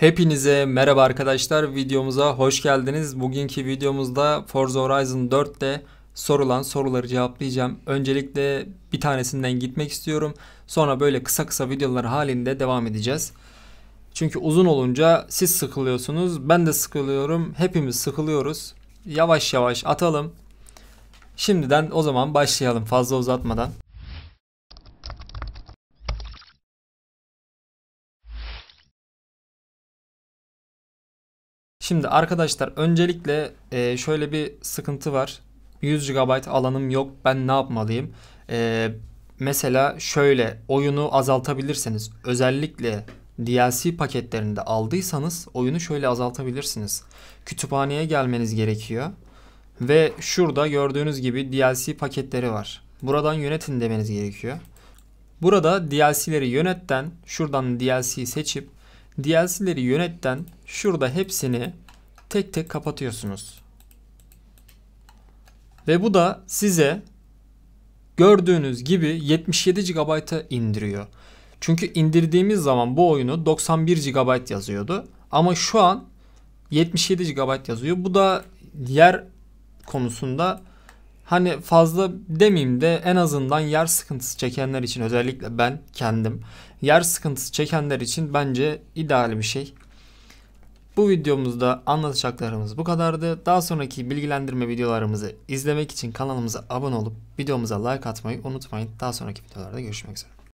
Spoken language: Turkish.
Hepinize merhaba arkadaşlar videomuza hoş geldiniz. Bugünkü videomuzda Forza Horizon 4'te sorulan soruları cevaplayacağım. Öncelikle bir tanesinden gitmek istiyorum. Sonra böyle kısa kısa videolar halinde devam edeceğiz. Çünkü uzun olunca siz sıkılıyorsunuz, ben de sıkılıyorum, hepimiz sıkılıyoruz. Yavaş yavaş atalım. Şimdiden o zaman başlayalım fazla uzatmadan. Şimdi arkadaşlar öncelikle e, şöyle bir sıkıntı var. 100 GB alanım yok ben ne yapmalıyım? E, mesela şöyle oyunu azaltabilirseniz özellikle DLC paketlerinde aldıysanız oyunu şöyle azaltabilirsiniz. Kütüphaneye gelmeniz gerekiyor. Ve şurada gördüğünüz gibi DLC paketleri var. Buradan yönetin demeniz gerekiyor. Burada DLC'leri yönetten şuradan DLC'yi seçip DLC'leri yönetten şurada hepsini tek tek kapatıyorsunuz. Ve bu da size gördüğünüz gibi 77 GB'a indiriyor. Çünkü indirdiğimiz zaman bu oyunu 91 GB yazıyordu. Ama şu an 77 GB yazıyor. Bu da yer konusunda hani fazla demeyeyim de en azından yer sıkıntısı çekenler için özellikle ben kendim yer sıkıntısı çekenler için bence ideal bir şey. Bu videomuzda anlatacaklarımız bu kadardı. Daha sonraki bilgilendirme videolarımızı izlemek için kanalımıza abone olup videomuza like atmayı unutmayın. Daha sonraki videolarda görüşmek üzere.